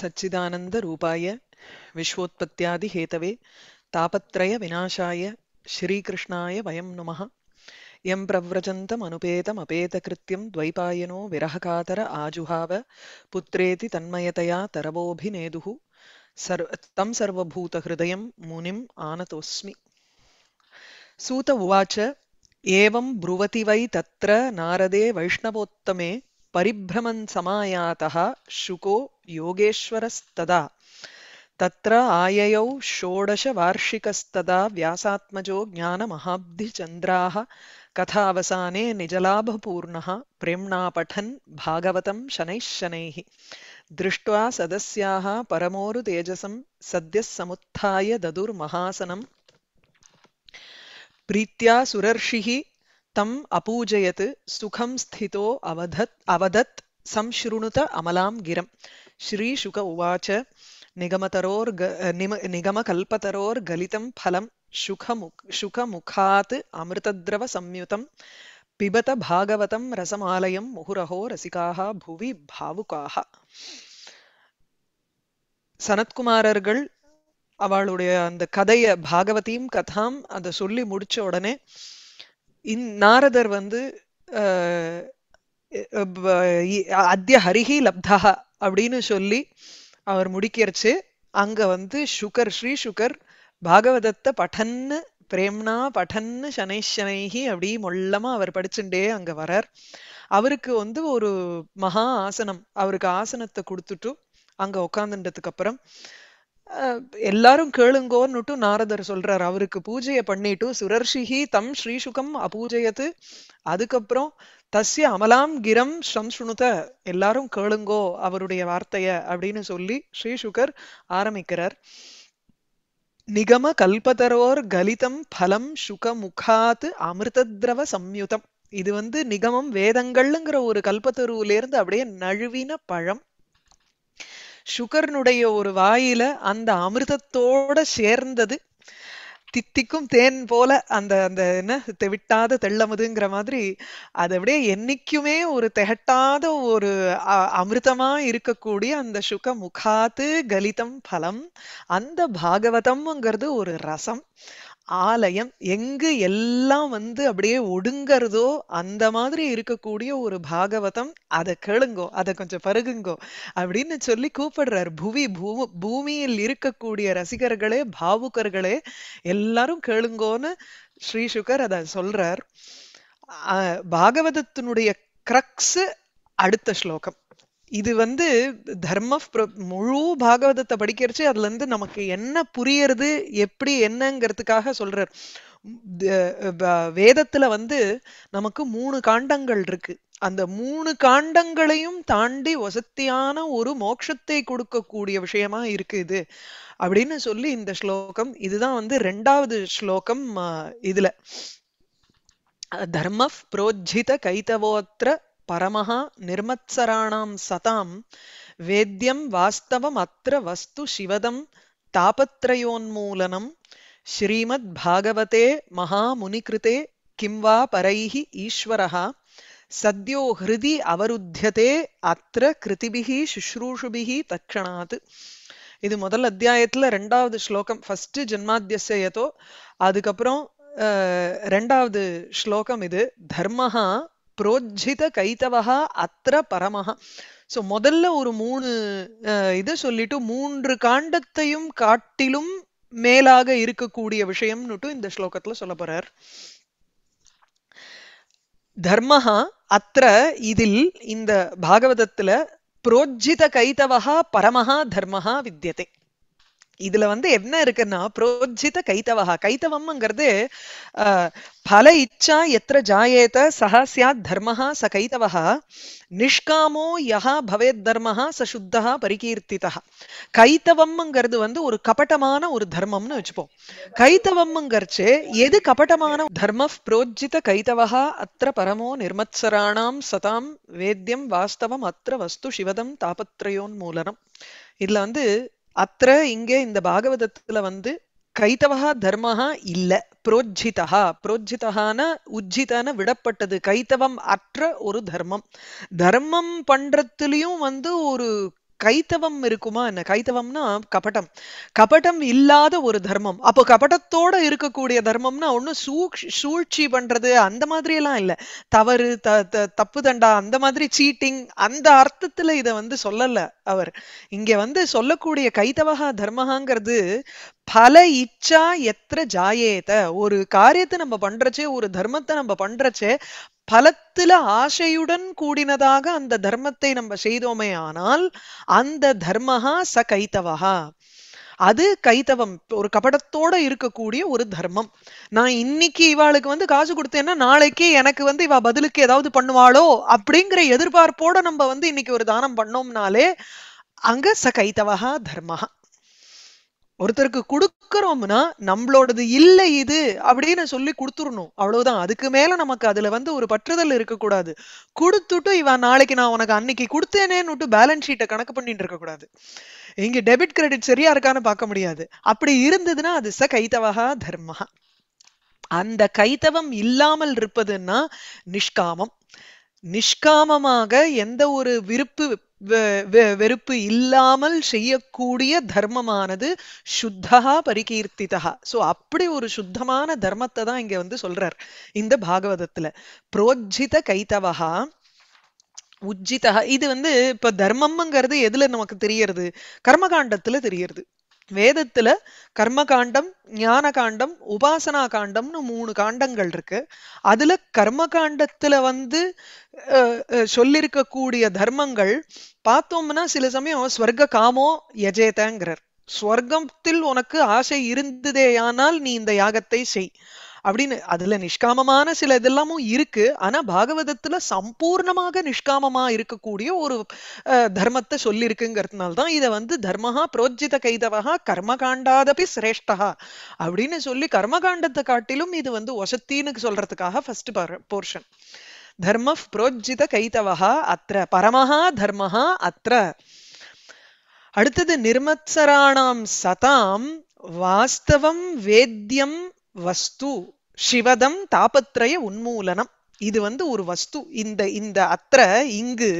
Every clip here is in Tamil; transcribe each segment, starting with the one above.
सच्चिदानन्दरूपाय विश्वोत्पत्त्यादिहेतवे तापत्रयविनाशाय श्रीकृष्णाय वयं नुमः यं प्रव्रजन्तमनुपेतमपेतकृत्यं द्वैपायनो विरहकातर आजुहाव पुत्रेति तन्मयतया तरवोऽभिनेदुः सर्व तं सर्वभूतहृदयं मुनिम् आनतोऽस्मि सूत उवाच एवं ब्रुवति वै तत्र नारदे वैष्णवोत्तमे परिभ्रमन् समायातः शुको योगेश्वरस्तदा तत्र आययौ षोडशवार्षिकस्तदा व्यासात्मजो ज्ञानमहाब्धिचन्द्राः कथावसाने निजलाभपूर्णः प्रेम्णा पठन् भागवतं शनैः शनैः दृष्ट्वा सदस्याः परमोरुतेजसं सद्यः समुत्थाय ददुर्महासनं प्रीत्या सुरर्षिः तम् अपूजयत् सुखं स्थितो अवधत् अवदत् சம்ஷுருணுத அமலாம் கிரம் ஸ்ரீ ஸ்ரீசுக உவாச்ச நிகமதரோர் நிகம நிகமகல்பதரோர் கலிதம் ஃபலம் சுகமுகாத் அமிர்திரவ சம்யுதம் பிபத பாகவதம் ரசமாலயம் முகுரஹோ ரசிகாக புவி பாவுகாக சனத்குமாரர்கள் அவளுடைய அந்த கதைய பாகவதியும் கதாம் அதை சொல்லி முடிச்ச உடனே இந் நாரதர் வந்து அத்திய ஹரிஹி லப்தா அப்படின்னு சொல்லி அவர் முடிக்கிறச்சு அங்க வந்து சுகர் ஸ்ரீ சுகர் பாகவதத்தை படன்னு பிரேம்னா படன்னு சனைஷனைகி அப்படி மொல்லமா அவர் படிச்சுட்டே அங்க வரார் அவருக்கு வந்து ஒரு மகா ஆசனம் அவருக்கு ஆசனத்தை கொடுத்துட்டு அங்க உட்காந்துட்டதுக்கு அப்புறம் எல்லாரும் கேளுங்கோன்னுட்டு நாரதர் சொல்றார் அவருக்கு பூஜையை பண்ணிட்டு சுரர்ஷிஹி தம் ஸ்ரீசுகம் அபூஜையது அதுக்கப்புறம் தஸ்ய அமலாம் கிரம் சம்சுணுத எல்லாரும் கேளுங்கோ அவருடைய வார்த்தைய அப்படின்னு சொல்லி ஸ்ரீ சுகர் ஆரம்பிக்கிறார் நிகம கல்பதரோர் கலிதம் பலம் சுக அமிர்த அமிர்தத்ரவ சம்யுதம் இது வந்து நிகமம் வேதங்கள்ங்கிற ஒரு இருந்து அப்படியே நழுவின பழம் சுகர்னுடைய ஒரு வாயில அந்த அமிர்தத்தோட சேர்ந்தது தித்திக்கும் தேன் போல அந்த அந்த என்ன தெவிட்டாத தெள்ளமுதுங்கிற மாதிரி அது அப்படியே என்னைக்குமே ஒரு திகட்டாத ஒரு அமிர்தமா இருக்கக்கூடிய அந்த சுக முகாத்து கலிதம் பலம் அந்த பாகவதம்ங்கிறது ஒரு ரசம் ஆலயம் எங்கு எல்லாம் வந்து அப்படியே ஒடுங்கிறதோ அந்த மாதிரி இருக்கக்கூடிய ஒரு பாகவதம் அதை கேளுங்கோ அதை கொஞ்சம் பருகுங்கோ அப்படின்னு சொல்லி கூப்பிடுறாரு புவி பூமியில் இருக்கக்கூடிய ரசிகர்களே பாவுக்கர்களே எல்லாரும் கேளுங்கோன்னு ஸ்ரீ சுகர் அதை சொல்றார் பாகவதத்தினுடைய கிரக்ஸ் அடுத்த ஸ்லோகம் இது வந்து தர்ம முழு பாகவதத்தை படிக்கிறச்சு அதுல இருந்து நமக்கு என்ன புரியறது எப்படி என்னங்கிறதுக்காக சொல்றார் வேதத்துல வந்து நமக்கு மூணு காண்டங்கள் இருக்கு அந்த மூணு காண்டங்களையும் தாண்டி வசத்தியான ஒரு மோட்சத்தை கொடுக்கக்கூடிய விஷயமா இருக்கு இது அப்படின்னு சொல்லி இந்த ஸ்லோகம் இதுதான் வந்து ரெண்டாவது ஸ்லோகம் இதுல தர்ம புரோஜித கைத்தவோத்திர பரமஹா நிர்மத்சராணாம் சதாம் வேத்தியம் வாஸ்தவம் அத்திர வஸ்து சிவதம் தாபத்ரயோன்மூலனம் ஸ்ரீமத் பாகவதே மகாமுனிகிருதே கிம் வா பரைஹி ஈஸ்வரஹ சத்யோ ஹிருதி அவருத்தியதே அத்திர கிருதிபிகி சுஷ்ரூஷுபிகி தட்சணாத் இது முதல் அத்தியாயத்துல ரெண்டாவது ஸ்லோகம் ஃபர்ஸ்ட் ஜென்மாத்தியசேயத்தோ அதுக்கப்புறம் ரெண்டாவது ஸ்லோகம் இது தர்மஹா புரோஜித கைத்தவா அத்திர பரமஹா ஸோ முதல்ல ஒரு மூணு இது சொல்லிட்டு மூன்று காண்டத்தையும் காட்டிலும் மேலாக இருக்கக்கூடிய விஷயம்னுட்டு இந்த ஸ்லோகத்துல சொல்ல போறார் தர்மஹா அத்த இதில் இந்த பாகவதத்துல புரோஜித கைத்தவா பரமஹா தர்மஹா வித்தியதே இதுல வந்து என்ன இருக்குன்னா புரோஜித கைத்தவகா கைத்தவம்ங்கிறது பல இச்சா எத்திர ஜாயேத சஹா தர்ம தர்மஹா ச கைத்தவஹா நிஷ்காமோ யஹா பவேத் தர்மஹா ச சுத்தஹா பரிகீர்த்திதா கைத்தவம்ங்கிறது வந்து ஒரு கபட்டமான ஒரு தர்மம்னு வச்சுப்போம் கைத்தவம்ங்கிறச்சு எது கபட்டமான தர்ம புரோஜித கைத்தவஹா அத்திர பரமோ நிர்மத்சராணாம் சதாம் வேத்தியம் வாஸ்தவம் அத்திர வஸ்து சிவதம் தாபத்ரயோன் மூலனம் இதுல வந்து அத்த இங்கே இந்த பாகவதத்துல வந்து கைத்தவகா தர்மஹா இல்ல புரோஜிதா புரோஜிதான உஜ்ஜிதான விடப்பட்டது கைத்தவம் அற்ற ஒரு தர்மம் தர்மம் பண்றதுலயும் வந்து ஒரு கைத்தவம் இருக்குமா என்ன கைத்தவம்னா கபடம் கபடம் இல்லாத ஒரு தர்மம் அப்போ கபடத்தோட இருக்கக்கூடிய தர்மம்னா ஒன்றும் சூக் சூழ்ச்சி பண்றது அந்த மாதிரி எல்லாம் இல்லை தவறு த தப்பு தண்டா அந்த மாதிரி சீட்டிங் அந்த அர்த்தத்துல இதை வந்து சொல்லல அவர் இங்க வந்து சொல்லக்கூடிய கைத்தவகா தர்மகாங்கிறது பல இச்சா எத்தனை ஜாயேத ஒரு காரியத்தை நம்ம பண்றச்சே ஒரு தர்மத்தை நம்ம பண்றச்சே பலத்துல ஆசையுடன் கூடினதாக அந்த தர்மத்தை நம்ம செய்தோமே ஆனால் அந்த தர்மஹா ச கைத்தவஹா அது கைத்தவம் ஒரு கபடத்தோட இருக்கக்கூடிய ஒரு தர்மம் நான் இன்னைக்கு இவாளுக்கு வந்து காசு கொடுத்தேன்னா நாளைக்கு எனக்கு வந்து இவ பதிலுக்கு ஏதாவது பண்ணுவாளோ அப்படிங்கிற எதிர்பார்ப்போட நம்ம வந்து இன்னைக்கு ஒரு தானம் பண்ணோம்னாலே அங்க ச கைத்தவஹா தர்மஹா ஒருத்தருக்கு கொடுக்கறோம்னா நம்மளோடது இல்லை இது அப்படின்னு சொல்லி கொடுத்துடணும் அவ்வளவுதான் அதுக்கு மேல நமக்கு அதுல வந்து ஒரு பற்றுதல் இருக்கக்கூடாது கொடுத்துட்டு இவன் நாளைக்கு நான் உனக்கு அன்னைக்கு கொடுத்தேனேன்னு பேலன்ஸ் ஷீட்டை கணக்கு பண்ணிட்டு இருக்கக்கூடாது இங்க டெபிட் கிரெடிட் சரியா இருக்கான்னு பார்க்க முடியாது அப்படி இருந்ததுன்னா அது ச கைத்தவகா தர்மஹா அந்த கைத்தவம் இல்லாமல் இருப்பதுன்னா நிஷ்காமம் நிஷ்காமமாக எந்த ஒரு விருப்பு வெறுப்பு இல்லாமல் செய்யக்கூடிய தர்மமானது சுத்தகா பரிகீர்த்திதா ஸோ அப்படி ஒரு சுத்தமான தர்மத்தை தான் இங்க வந்து சொல்றார் இந்த பாகவதத்துல புரோஜித கைதவஹா உஜ்ஜிதா இது வந்து இப்ப தர்மம்ங்கிறது எதுல நமக்கு தெரியறது கர்மகாண்டத்துல தெரியறது வேதத்துல கர்ம காண்டம் ஞான காண்டம் உபாசனா காண்டம்னு மூணு காண்டங்கள் இருக்கு அதுல கர்ம காண்டத்துல வந்து சொல்லிருக்கக்கூடிய தர்மங்கள் பார்த்தோம்னா சில சமயம் ஸ்வர்க்க காமோ யஜேதங்கிறார் ஸ்வர்க்கத்தில் உனக்கு ஆசை இருந்ததேயானால் நீ இந்த யாகத்தை செய் அப்படின்னு அதுல நிஷ்காமமான சில இதெல்லாமும் இருக்கு ஆனா பாகவதத்துல சம்பூர்ணமாக நிஷ்காமமா இருக்கக்கூடிய ஒரு தர்மத்தை சொல்லியிருக்குங்கிறதுனால்தான் இதை வந்து தர்மஹா புரோஜித கைதவா கர்மகாண்டாதபி சிரேஷ்டா அப்படின்னு சொல்லி கர்மகாண்டத்தை காட்டிலும் இது வந்து ஒசத்தின்னு சொல்றதுக்காக ஃபர்ஸ்ட் போர்ஷன் தர்ம புரோஜித கைதவா அத்த பரமஹா தர்மஹா அத்த அடுத்தது நிர்மத்சராணாம் சதாம் வாஸ்தவம் வேத்தியம் வஸ்து சிவதம் தாபத்ரய உன்மூலனம் இது வந்து ஒரு வஸ்து இந்த இந்த அத்திர இங்கு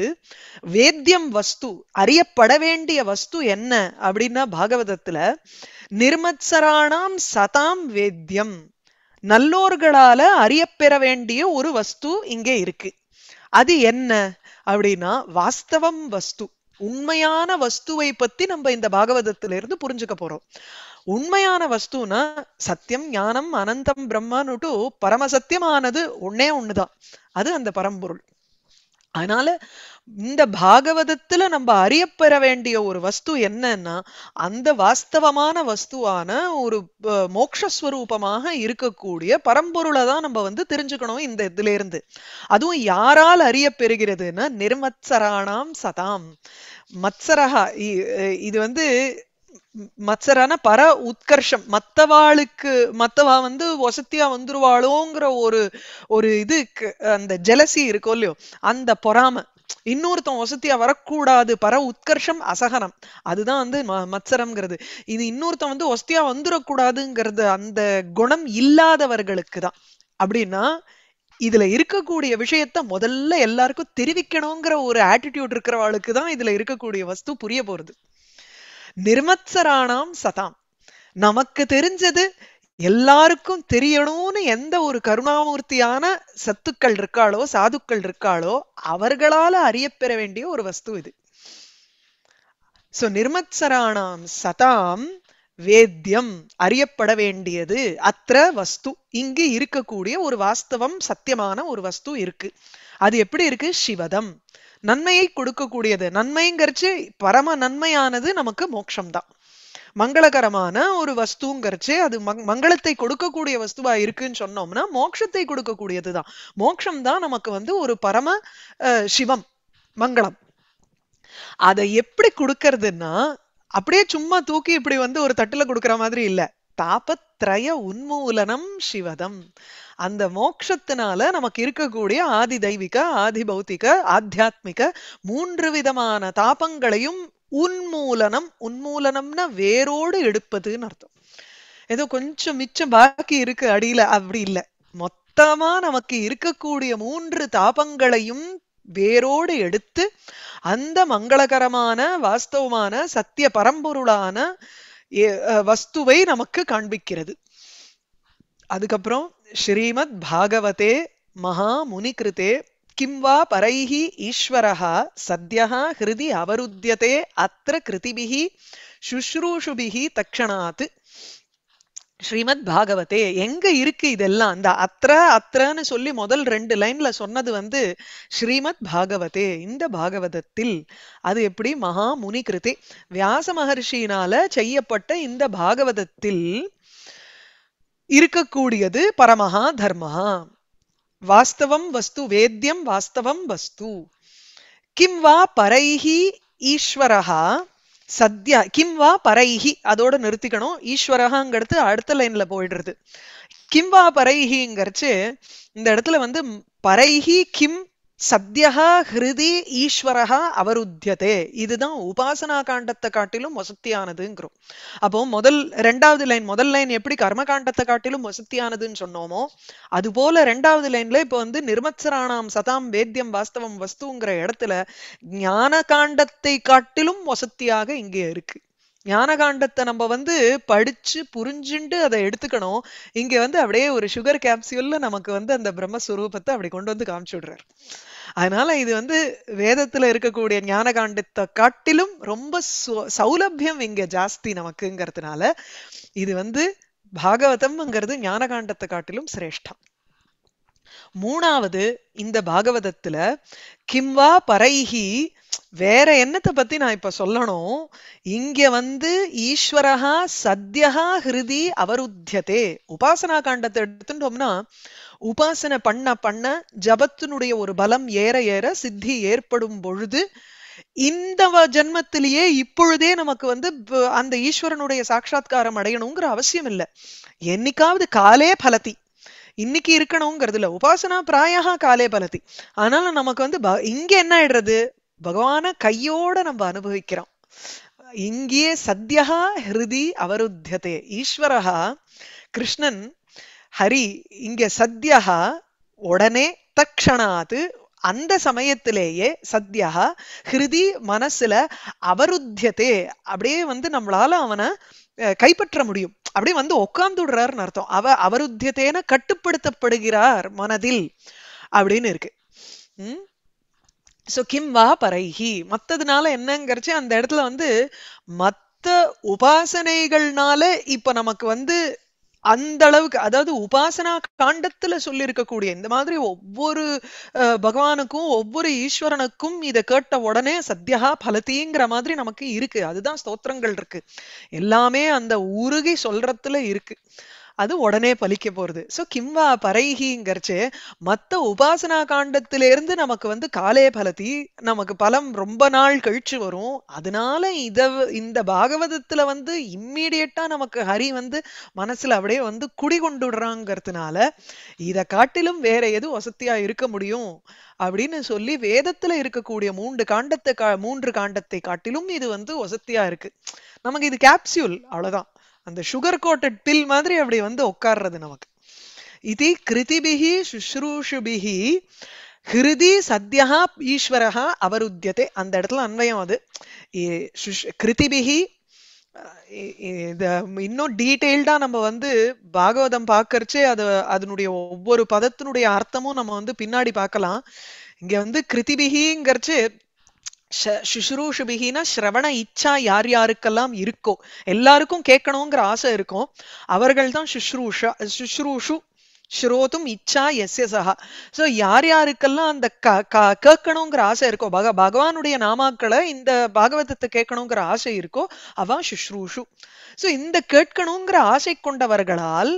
வேத்தியம் வஸ்து அறியப்பட வேண்டிய வஸ்து என்ன அப்படின்னா பாகவதத்துல நிர்மத்சராணாம் சதாம் வேத்தியம் நல்லோர்களால அறியப்பெற வேண்டிய ஒரு வஸ்து இங்கே இருக்கு அது என்ன அப்படின்னா வாஸ்தவம் வஸ்து உண்மையான வஸ்துவை பத்தி நம்ம இந்த பாகவதத்திலிருந்து புரிஞ்சுக்க போறோம் உண்மையான வஸ்துனா சத்தியம் ஞானம் அனந்தம் பிரம்மான்னு பரம சத்தியமானது ஒன்னே ஒண்ணுதான் அது அந்த பரம்பொருள் அதனால இந்த பாகவதத்துல நம்ம அறியப்பெற வேண்டிய ஒரு வஸ்து என்னன்னா அந்த வாஸ்தவமான வஸ்துவான ஒரு மோக்ஷஸ்வரூபமாக இருக்கக்கூடிய பரம்பொருளை தான் நம்ம வந்து தெரிஞ்சுக்கணும் இந்த இதுல இருந்து அதுவும் யாரால் அறியப்பெறுகிறதுன்னா நிர்மத்சராணாம் சதாம் மத்சரகா இது வந்து மத்சரான பர உத்கர்ஷம் மத்தவாளுக்கு மத்தவா வந்து ஒசத்தியா வந்துருவாளோங்கிற ஒரு ஒரு இது அந்த ஜெலசி இருக்கும் இல்லையோ அந்த பொறாம இன்னொருத்தன் வசதியா வரக்கூடாது பர உத்கர்ஷம் அசகனம் அதுதான் வந்து மத்சரம்ங்கிறது இது இன்னொருத்தன் வந்து வசதியா வந்துடக்கூடாதுங்கிறது அந்த குணம் இல்லாதவர்களுக்கு தான் அப்படின்னா இதுல இருக்கக்கூடிய விஷயத்த முதல்ல எல்லாருக்கும் தெரிவிக்கணுங்கிற ஒரு ஆட்டிடியூட் இருக்கிறவாளுக்குதான் தான் இதுல இருக்கக்கூடிய வஸ்து புரிய போறது நிர்மத்சரானாம் சதாம் நமக்கு தெரிஞ்சது எல்லாருக்கும் தெரியணும்னு எந்த ஒரு கருணாமூர்த்தியான சத்துக்கள் இருக்காளோ சாதுக்கள் இருக்காளோ அவர்களால அறியப்பெற வேண்டிய ஒரு வஸ்து இது சோ நிர்மத்சரானாம் சதாம் வேத்தியம் அறியப்பட வேண்டியது அத்திர வஸ்து இங்கு இருக்கக்கூடிய ஒரு வாஸ்தவம் சத்தியமான ஒரு வஸ்து இருக்கு அது எப்படி இருக்கு சிவதம் நன்மையை கொடுக்கக்கூடியது நன்மைங்கிறச்சு பரம நன்மையானது நமக்கு மோட்சம்தான் மங்களகரமான ஒரு வஸ்துங்கிறச்சு அது மங்களத்தை கொடுக்கக்கூடிய வஸ்துவா இருக்குன்னு சொன்னோம்னா மோட்சத்தை கொடுக்கக்கூடியதுதான் மோட்சம் தான் நமக்கு வந்து ஒரு பரம சிவம் மங்களம் அதை எப்படி கொடுக்கறதுன்னா அப்படியே சும்மா தூக்கி இப்படி வந்து ஒரு தட்டுல கொடுக்கற மாதிரி இல்ல தாப்பத் திரய உன்மூலனம் சிவதம் அந்த மோக்ஷத்தினால நமக்கு இருக்கக்கூடிய ஆதி தெய்வீக ஆதி பௌத்திக ஆத்தியாத்மிக மூன்று விதமான தாபங்களையும் உன்மூலனம் உன்மூலனம்னா வேரோடு எடுப்பதுன்னு அர்த்தம் ஏதோ கொஞ்சம் மிச்சம் பாக்கி இருக்கு அடியில அப்படி இல்லை மொத்தமா நமக்கு இருக்கக்கூடிய மூன்று தாபங்களையும் வேரோடு எடுத்து அந்த மங்களகரமான வாஸ்தவமான சத்திய பரம்பொருளான வஸ்துவை நமக்கு காண்பிக்கிறது அதுக்கப்புறம் ஸ்ரீமத் பாகவதே மகா முனிகிருத்தே கிம் வா பரைஹி ஈஸ்வரஹா சத்யா ஹிருதி அவருத்தியதே அத்த கிருதிபிஹி சுஷ்ரூஷுபிஹி தக்ஷணாத்து ஸ்ரீமத் பாகவதே எங்க இருக்கு இதெல்லாம் அந்த அத்ர அத்ரன்னு சொல்லி முதல் ரெண்டு லைன்ல சொன்னது வந்து ஸ்ரீமத் பாகவதே இந்த பாகவதத்தில் அது எப்படி மகா முனி கிருதி வியாச மகர்ஷியினால செய்யப்பட்ட இந்த பாகவதத்தில் இருக்கக்கூடியது பரமஹா தர்மஹா வாஸ்தவம் வஸ்து வேத்தியம் வாஸ்தவம் வஸ்து கிம் வா பரைஹி ஈஸ்வரஹா சத்யா கிம் வா பரைஹி அதோட நிறுத்திக்கணும் ஈஸ்வரகாங்கிறது அடுத்த லைன்ல போயிடுறது கிம் வா பரைஹிங்கிறச்சு இந்த இடத்துல வந்து பரைஹி கிம் சத்தியகா ஹிருதி ஈஸ்வரகா அவருத்தியதே இதுதான் உபாசனா காண்டத்தை காட்டிலும் வசத்தியானதுங்கிறோம் அப்போ முதல் ரெண்டாவது லைன் முதல் லைன் எப்படி கர்ம காண்டத்தை காட்டிலும் வசத்தியானதுன்னு சொன்னோமோ அது போல ரெண்டாவது லைன்ல இப்போ வந்து நிர்மத்சராணாம் சதாம் வேத்தியம் வாஸ்தவம் வஸ்துங்கிற இடத்துல ஞான காண்டத்தை காட்டிலும் வசத்தியாக இங்கே இருக்கு ஞானகாண்டத்தை நம்ம வந்து படிச்சு புரிஞ்சுண்டு அதை எடுத்துக்கணும் இங்க வந்து அப்படியே ஒரு சுகர் கேப்சியூல்ல நமக்கு வந்து அந்த பிரம்மஸ்வரூபத்தை அப்படி கொண்டு வந்து காமிச்சு விடுறாரு அதனால இது வந்து வேதத்துல இருக்கக்கூடிய ஞானகாண்டத்தை காட்டிலும் ரொம்ப சௌலபியம் இங்க ஜாஸ்தி நமக்குங்கிறதுனால இது வந்து பாகவதம்ங்கிறது ஞானகாண்டத்தை காட்டிலும் சிரேஷ்டம் மூணாவது இந்த பாகவதத்துல கிம்வா பரைஹி வேற என்னத்தை பத்தி நான் இப்ப சொல்லணும் இங்க வந்து ஈஸ்வரஹா சத்யஹா ஹிருதி அவருத்தியதே உபாசனா காண்டத்தை எடுத்துட்டோம்னா உபாசனை பண்ண பண்ண ஜபத்தினுடைய ஒரு பலம் ஏற ஏற சித்தி ஏற்படும் பொழுது இந்த ஜென்மத்திலேயே இப்பொழுதே நமக்கு வந்து அந்த ஈஸ்வரனுடைய சாட்சா்காரம் அடையணுங்கிற அவசியம் இல்லை என்னைக்காவது காலே பலத்தி இன்னைக்கு இருக்கணுங்கிறது இல்லை உபாசனா பிராயா காலே பலதி அதனால நமக்கு வந்து இங்க என்ன ஆயிடுறது பகவான கையோட நம்ம அனுபவிக்கிறோம் இங்கே சத்யா ஹிருதி அவருத்தியதே ஈஸ்வரஹா கிருஷ்ணன் ஹரி இங்க சத்யா உடனே தக்ஷணாத்து அந்த சமயத்திலேயே சத்யா ஹிருதி மனசுல அவருத்தியதே அப்படியே வந்து நம்மளால அவனை கைப்பற்ற முடியும் அப்படியே வந்து உட்காந்துடுறாருன்னு அர்த்தம் அவ அவருத்தியத்தேன கட்டுப்படுத்தப்படுகிறார் மனதில் அப்படின்னு இருக்கு உம் ஸோ கிம் வா பரைஹி மற்றதுனால என்னங்கிறச்சு அந்த இடத்துல வந்து மற்ற உபாசனைகள்னால இப்ப நமக்கு வந்து அந்த அளவுக்கு அதாவது உபாசனா காண்டத்துல சொல்லியிருக்கக்கூடிய இந்த மாதிரி ஒவ்வொரு பகவானுக்கும் ஒவ்வொரு ஈஸ்வரனுக்கும் இதை கேட்ட உடனே சத்தியகா பலத்தீங்கிற மாதிரி நமக்கு இருக்கு அதுதான் ஸ்தோத்திரங்கள் இருக்கு எல்லாமே அந்த உருகி சொல்றதுல இருக்கு அது உடனே பலிக்க போறது ஸோ கிம்வா பரைகிங்கிறச்சு மற்ற உபாசனா காண்டத்திலேருந்து நமக்கு வந்து காலே பலத்தி நமக்கு பலம் ரொம்ப நாள் கழிச்சு வரும் அதனால இத இந்த பாகவதத்துல வந்து இம்மீடியட்டா நமக்கு ஹரி வந்து மனசுல அப்படியே வந்து குடி கொண்டுடுறாங்கிறதுனால இதை காட்டிலும் வேற எது வசத்தியா இருக்க முடியும் அப்படின்னு சொல்லி வேதத்துல இருக்கக்கூடிய மூன்று காண்டத்தை மூன்று காண்டத்தை காட்டிலும் இது வந்து வசத்தியா இருக்கு நமக்கு இது கேப்சியூல் அவ்வளவுதான் அந்த சுகர் கோட்டட் பில் மாதிரி அப்படி வந்து உட்கார்றது நமக்கு இது கிருதிபிகி சுஷ்ரூஷுபிகி ஹிருதி சத்யா ஈஸ்வரா அவருத்தியத்தை அந்த இடத்துல அன்வயம் அது கிருதிபிகி இன்னும் டீட்டெயில்டா நம்ம வந்து பாகவதம் பார்க்கறச்சே அது அதனுடைய ஒவ்வொரு பதத்தினுடைய அர்த்தமும் நம்ம வந்து பின்னாடி பார்க்கலாம் இங்க வந்து கிருதிபிகிங்கிறச்சு சுஷ்ரூஷுபிகினா பிகினா ஸ்ரவண இச்சா யார் யாருக்கெல்லாம் இருக்கோ எல்லாருக்கும் கேட்கணுங்கிற ஆசை இருக்கும் அவர்கள் தான் சுஷ்ரூஷா சுஷ்ரூஷு ஸ்ரோத்தும் இச்சா எஸ்ய சஹா ஸோ யார் யாருக்கெல்லாம் அந்த க க கேட்கணுங்கிற ஆசை இருக்கோ பக பகவானுடைய நாமாக்களை இந்த பாகவதத்தை கேட்கணுங்கிற ஆசை இருக்கோ அவன் சுஷ்ரூஷு ஸோ இந்த கேட்கணுங்கிற ஆசை கொண்டவர்களால்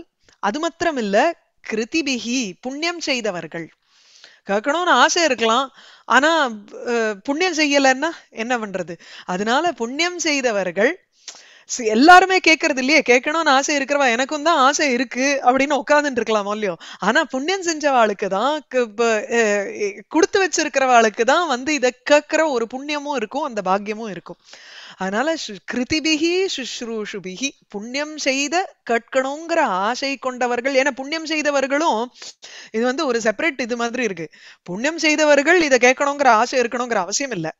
அது மாத்திரம் இல்லை கிருதிபிகி புண்ணியம் செய்தவர்கள் கேட்கணும்னு ஆசை இருக்கலாம் ஆனா புண்ணியம் செய்யலைன்னா என்ன பண்றது அதனால புண்ணியம் செய்தவர்கள் எல்லாருமே கேட்கறது இல்லையே கேட்கணும்னு ஆசை இருக்கிறவா எனக்கும் தான் ஆசை இருக்கு அப்படின்னு உட்காந்துட்டு இருக்கலாமோ இல்லையோ ஆனா புண்ணியம் செஞ்சவாளுக்கு தான் கொடுத்து வச்சிருக்கிறவாளுக்கு தான் வந்து இதை கேட்கிற ஒரு புண்ணியமும் இருக்கும் அந்த பாக்கியமும் இருக்கும் அதனால கிருதிபிகி சுஷ்ரூஷுபிகி புண்ணியம் செய்த கற்கணுங்கிற ஆசை கொண்டவர்கள் ஏன்னா புண்ணியம் செய்தவர்களும் இது வந்து ஒரு செப்பரேட் இது மாதிரி இருக்கு புண்ணியம் செய்தவர்கள் இதை கேட்கணுங்கிற ஆசை இருக்கணுங்கிற அவசியம் இல்லை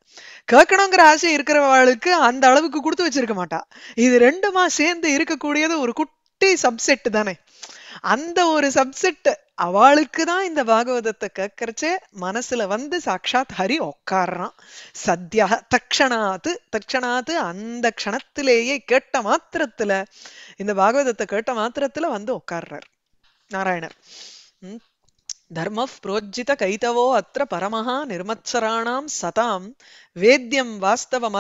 கேட்கணுங்கிற ஆசை இருக்கிறவர்களுக்கு அந்த அளவுக்கு கொடுத்து வச்சிருக்க மாட்டா இது ரெண்டுமா சேர்ந்து இருக்கக்கூடியது ஒரு குட்டி சப்செட் தானே அந்த ஒரு சப்செட் அவளுக்கு தான் இந்த பாகவதத்தை கேட்கறச்சே மனசுல வந்து சாட்சாத் ஹரி உக்காடுறான் சத்யா தக்ஷணாத்து தக்ஷணாத்து அந்த க்ஷணத்திலேயே கேட்ட மாத்திரத்துல இந்த பாகவதத்தை கேட்ட மாத்திரத்துல வந்து உட்கார்றார் நாராயணர் தர்ம புரோஜித கைதவோ அத்த பரமஹா நிர்மத்சராணாம் சதாம் வேத்தியம்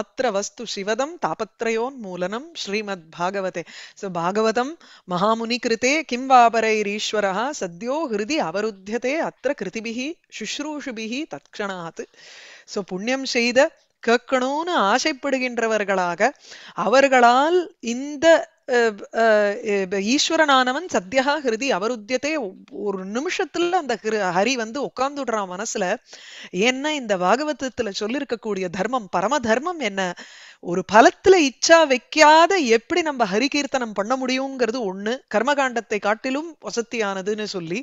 அத்த வஸ்து சிவதம் தாபத்ரயோன்மூலனம் ஸ்ரீமத் பாகவதே ஸோ பாகவதம் மகாமுனி கிருத்தே கிம் வாபரைரீஸ்வர சத்யோ ஹிருதி அவருத்தியதே அத்த கிருதிபிகி சுஷ்ரூஷுபிகி தற்கணாத் ஸோ புண்ணியம் செய்த கேட்கணும்னு ஆசைப்படுகின்றவர்களாக அவர்களால் இந்த ஈஸ்வரனானவன் சத்தியகா ஹிருதி அவருத்தியத்தை ஒரு நிமிஷத்துல அந்த ஹரி வந்து உட்கார்ந்துடுறான் மனசுல என்ன இந்த பாகவதத்துல சொல்லியிருக்கக்கூடிய தர்மம் பரம தர்மம் என்ன ஒரு பலத்துல இச்சா வைக்காத எப்படி நம்ம ஹரி கீர்த்தனம் பண்ண முடியுங்கிறது ஒண்ணு கர்மகாண்டத்தை காட்டிலும் வசத்தியானதுன்னு சொல்லி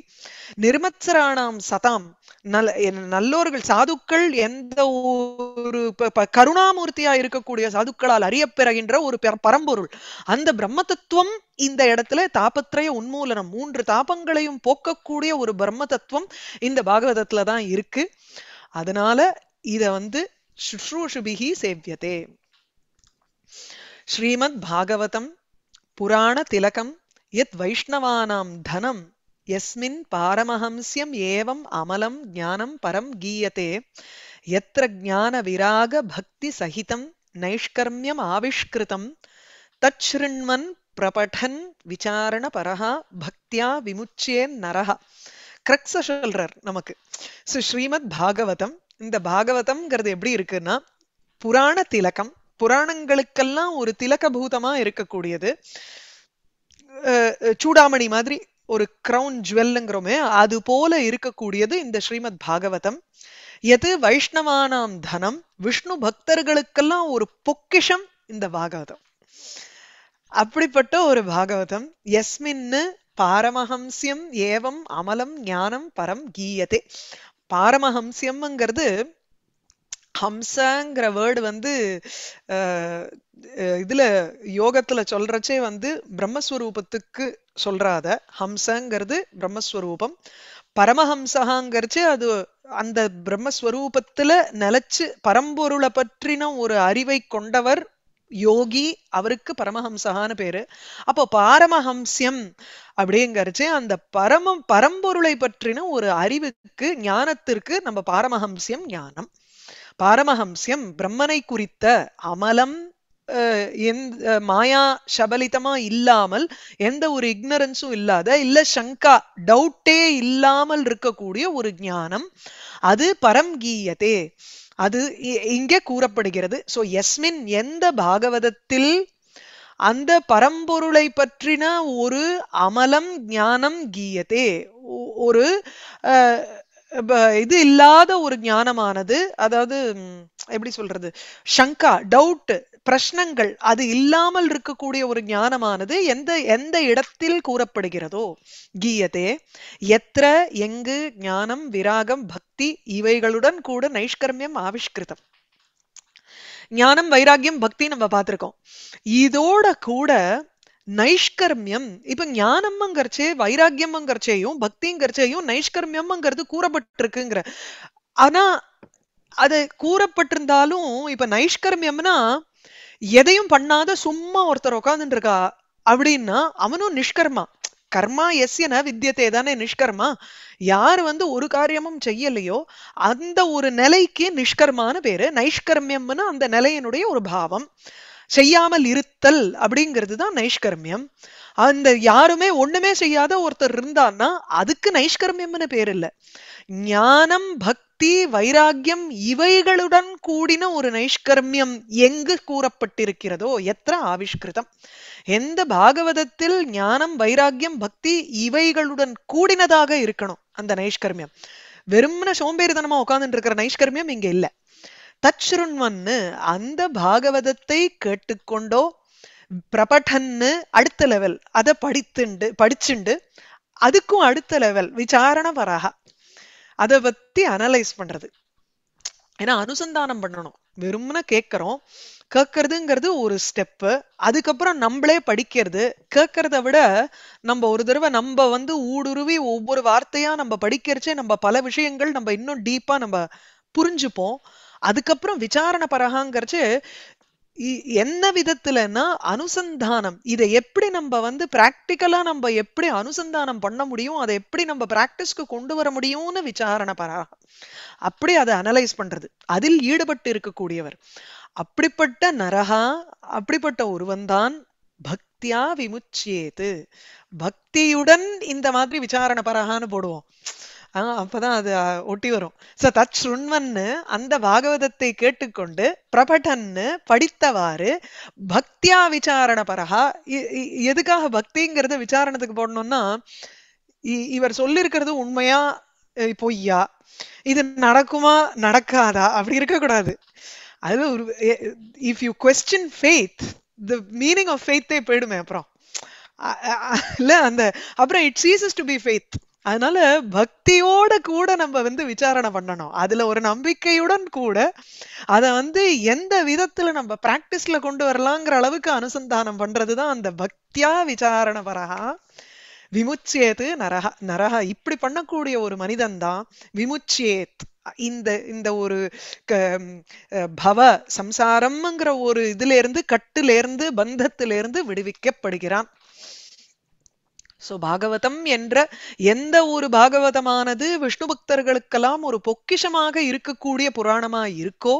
நிர்மத்சராணாம் சதாம் நல் நல்லோர்கள் சாதுக்கள் எந்த ஒரு கருணாமூர்த்தியா இருக்கக்கூடிய சாதுக்களால் அறியப்பெறுகின்ற ஒரு பரம்பொருள் அந்த பிரம்ம பிரம்ம தத்துவம் இந்த இடத்துல தாபத்திரய உன்மூலனம் மூன்று தாபங்களையும் போக்கக்கூடிய ஒரு பிரம்ம தத்துவம் இந்த பாகவதத்துல தான் இருக்கு அதனால இத வந்து சுஷ்ரூஷுபிகி சேவியதே ஸ்ரீமத் பாகவதம் புராண திலகம் எத் வைஷ்ணவானாம் தனம் எஸ்மின் பாரமஹம்சியம் ஏவம் அமலம் ஞானம் பரம் கீயத்தே எத்திர ஜான விராக பக்தி சகிதம் நைஷ்கர்மியம் ஆவிஷ்கிருதம் தச்சிருண்மன் பிரபடன் விசாரண பரஹா பக்தியா விமுச்சியேன் நரஹா கிரக்ஸ சொல்றார் நமக்கு ஸோ ஸ்ரீமத் பாகவதம் இந்த பாகவதம்ங்கிறது எப்படி இருக்குன்னா புராண திலக்கம் புராணங்களுக்கெல்லாம் ஒரு திலக்க பூதமா இருக்கக்கூடியது சூடாமணி மாதிரி ஒரு கிரவுன் ஜுவல்லுங்கிறோமே அது போல இருக்கக்கூடியது இந்த ஸ்ரீமத் பாகவதம் எது வைஷ்ணவானாம் தனம் விஷ்ணு பக்தர்களுக்கெல்லாம் ஒரு பொக்கிஷம் இந்த பாகவதம் அப்படிப்பட்ட ஒரு பாகவதம் எஸ்மின்னு பாரமஹம்சியம் ஏவம் அமலம் ஞானம் பரம் கீயதே பாரமஹம்சியம்ங்கிறது ஹம்சங்கிற வேர்டு வந்து இதுல யோகத்துல சொல்றச்சே வந்து பிரம்மஸ்வரூபத்துக்கு சொல்றாத ஹம்சங்கிறது பிரம்மஸ்வரூபம் பரமஹம்சகாங்கிறச்சு அது அந்த பிரம்மஸ்வரூபத்துல நிலைச்சு பரம்பொருளை பற்றின ஒரு அறிவை கொண்டவர் யோகி அவருக்கு பரமஹம்சகான்னு பேரு அப்போ பாரமஹம்சியம் அப்படிங்கறச்சு அந்த பரம பரம்பொருளை பற்றின ஒரு அறிவுக்கு ஞானத்திற்கு நம்ம பாரமஹம்சியம் ஞானம் பாரமஹம்சியம் பிரம்மனை குறித்த அமலம் மாயா சபலிதமா இல்லாமல் எந்த ஒரு இக்னரன்ஸும் இல்லாத இல்ல சங்கா டவுட்டே இல்லாமல் இருக்கக்கூடிய ஒரு ஞானம் அது பரம் கீயதே அது இங்கே கூறப்படுகிறது ஸோ எஸ்மின் எந்த பாகவதத்தில் அந்த பரம்பொருளை பற்றின ஒரு அமலம் ஞானம் கீயதே ஒரு இது இல்லாத ஒரு ஞானமானது அதாவது எப்படி சொல்றது ஷங்கா டவுட் பிரஷ்னங்கள் அது இல்லாமல் இருக்கக்கூடிய ஒரு ஞானமானது எந்த எந்த இடத்தில் கூறப்படுகிறதோ கீயதே எத்த எங்கு ஞானம் விராகம் பக்தி இவைகளுடன் கூட நைஷ்கர்மியம் ஆவிஷ்கிருதம் ஞானம் வைராகியம் பக்தி நம்ம பார்த்துருக்கோம் இதோட கூட நைஷ்கர்மியம் இப்ப ஞானம்ங்கிறச்சே வைராக்கியம்ங்கிறச்சேயும் பக்திங்கிறச்சேயும் நைஷ்கர்மியம்ங்கிறது கூறப்பட்டிருக்குங்கிற ஆனா அது கூறப்பட்டிருந்தாலும் இப்ப நைஷ்கர்மியம்னா எதையும் பண்ணாத சும்மா ஒருத்தர் உட்காந்துருக்கா இருக்கா அப்படின்னா அவனும் நிஷ்கர்மா கர்மா எஸ்யன வித்தியத்தை தானே நிஷ்கர்மா யார் வந்து ஒரு காரியமும் செய்யலையோ அந்த ஒரு நிலைக்கு நிஷ்கர்மான்னு பேரு நைஷ்கர்மியம்னு அந்த நிலையினுடைய ஒரு பாவம் செய்யாமல் இருத்தல் அப்படிங்கிறது தான் நைஷ்கர்மியம் அந்த யாருமே ஒண்ணுமே செய்யாத ஒருத்தர் இருந்தான்னா அதுக்கு நைஷ்கர்மியம்னு பேர் இல்லை ஞானம் பக்தி வைராக்கியம் இவைகளுடன் கூடின ஒரு நைஷ்கர்மியம் எங்கு கூறப்பட்டிருக்கிறதோ எத்த ஆவிஷ்கிருதம் எந்த பாகவதத்தில் ஞானம் வைராக்கியம் பக்தி இவைகளுடன் கூடினதாக இருக்கணும் அந்த நைஷ்கர்மியம் வெறும்ன சோம்பேறிதனமா உட்கார்ந்துட்டு இருக்கிற நைஷ்கர்மியம் இங்க இல்லை தச்சுருண்மன்னு அந்த பாகவதத்தை கேட்டுக்கொண்டோ பிரபடன்னு அடுத்த லெவல் அதை படித்துண்டு படிச்சுண்டு அதுக்கும் அடுத்த லெவல் விசாரண பராக அதை பத்தி அனலைஸ் பண்றது ஏன்னா அனுசந்தானம் பண்ணணும் வெறும்னா கேட்கறோம் கேட்கறதுங்கிறது ஒரு ஸ்டெப்பு அதுக்கப்புறம் நம்மளே படிக்கிறது கேட்கறத விட நம்ம ஒரு தடவை நம்ம வந்து ஊடுருவி ஒவ்வொரு வார்த்தையா நம்ம படிக்கிறச்சே நம்ம பல விஷயங்கள் நம்ம இன்னும் டீப்பா நம்ம புரிஞ்சுப்போம் அதுக்கப்புறம் விசாரணை பரகாங்கிறச்சு என்ன விதத்துலன்னா அனுசந்தானம் இதை எப்படி நம்ம வந்து பிராக்டிக்கலா நம்ம எப்படி அனுசந்தானம் பண்ண முடியும் அதை எப்படி நம்ம பிராக்டிஸ்க்கு கொண்டு வர முடியும்னு விசாரணை பராகம் அப்படி அதை அனலைஸ் பண்றது அதில் ஈடுபட்டு இருக்கக்கூடியவர் அப்படிப்பட்ட நரகா அப்படிப்பட்ட ஒருவன் தான் பக்தியா விமுச்சியேது பக்தியுடன் இந்த மாதிரி விசாரணை பரகான்னு போடுவோம் ஆஹ் அப்பதான் அது ஒட்டி வரும் சோ சுண்வன்னு அந்த பாகவதத்தை கேட்டுக்கொண்டு பிரபடன்னு படித்தவாறு பக்தியா விசாரண பரகா எதுக்காக பக்திங்கிறத விசாரணத்துக்கு போடணும்னா இவர் சொல்லியிருக்கிறது உண்மையா பொய்யா இது நடக்குமா நடக்காதா அப்படி இருக்கக்கூடாது அது ஒரு if you question faith the meaning of ஃபேத்தே போயிடுமே அப்புறம் இல்ல அந்த அப்புறம் it ceases to be faith அதனால பக்தியோட கூட நம்ம வந்து விசாரணை பண்ணணும் அதுல ஒரு நம்பிக்கையுடன் கூட அதை வந்து எந்த விதத்துல நம்ம பிராக்டிஸ்ல கொண்டு வரலாங்கிற அளவுக்கு அனுசந்தானம் பண்றதுதான் அந்த பக்தியா விசாரணை வரகா விமுச்சியது நரக நரக இப்படி பண்ணக்கூடிய ஒரு மனிதன் தான் விமுச்சியேத் இந்த இந்த ஒரு பவ சம்சாரம்ங்கிற ஒரு இதுல இருந்து கட்டுல இருந்து பந்தத்திலிருந்து விடுவிக்கப்படுகிறான் ஸோ பாகவதம் என்ற எந்த ஒரு பாகவதமானது விஷ்ணு பக்தர்களுக்கெல்லாம் ஒரு பொக்கிஷமாக இருக்கக்கூடிய புராணமா இருக்கோ